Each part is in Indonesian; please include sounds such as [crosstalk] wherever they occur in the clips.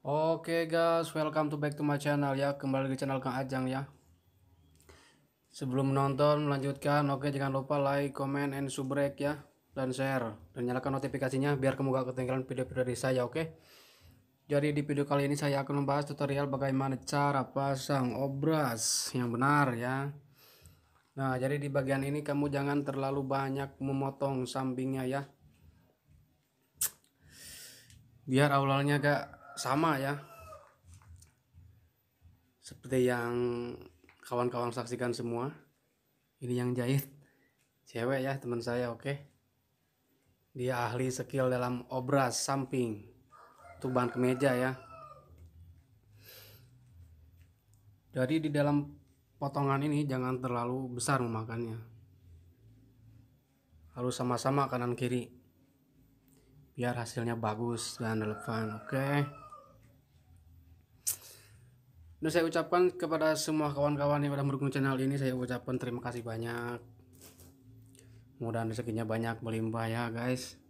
Oke okay guys, welcome to back to my channel ya. Kembali ke channel Kang Ajang ya. Sebelum menonton, melanjutkan, oke okay, jangan lupa like, comment, and subscribe ya. Dan share. Dan nyalakan notifikasinya biar kamu gak ketinggalan video-video dari saya oke. Okay? Jadi di video kali ini saya akan membahas tutorial bagaimana cara pasang obras yang benar ya. Nah jadi di bagian ini kamu jangan terlalu banyak memotong sampingnya ya. Biar awalnya gak sama ya seperti yang kawan-kawan saksikan semua ini yang jahit cewek ya teman saya oke okay? dia ahli skill dalam obras samping tuban bahan kemeja ya jadi di dalam potongan ini jangan terlalu besar memakannya harus sama-sama kanan kiri biar hasilnya bagus dan relevan oke okay? Dan saya ucapkan kepada semua kawan-kawan yang sudah mendukung channel ini, saya ucapkan terima kasih banyak. Mudah-mudahan rezekinya banyak melimpah ya guys.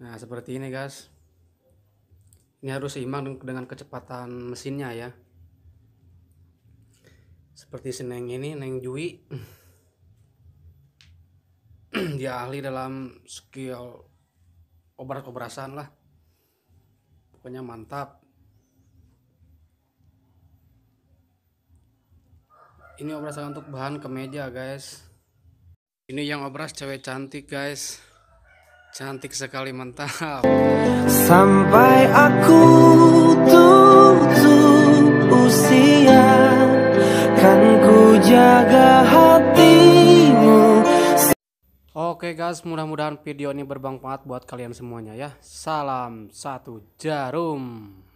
Nah seperti ini guys. Ini harus seimbang dengan kecepatan mesinnya ya. Seperti seneng ini, Neng Jui. [clears throat] Dia ahli dalam skill obrak-obrasan lah pokoknya mantap ini obras untuk bahan kemeja guys ini yang obras cewek cantik guys cantik sekali mantap sampai aku tuh Oke guys, mudah-mudahan video ini bermanfaat buat kalian semuanya ya. Salam satu jarum.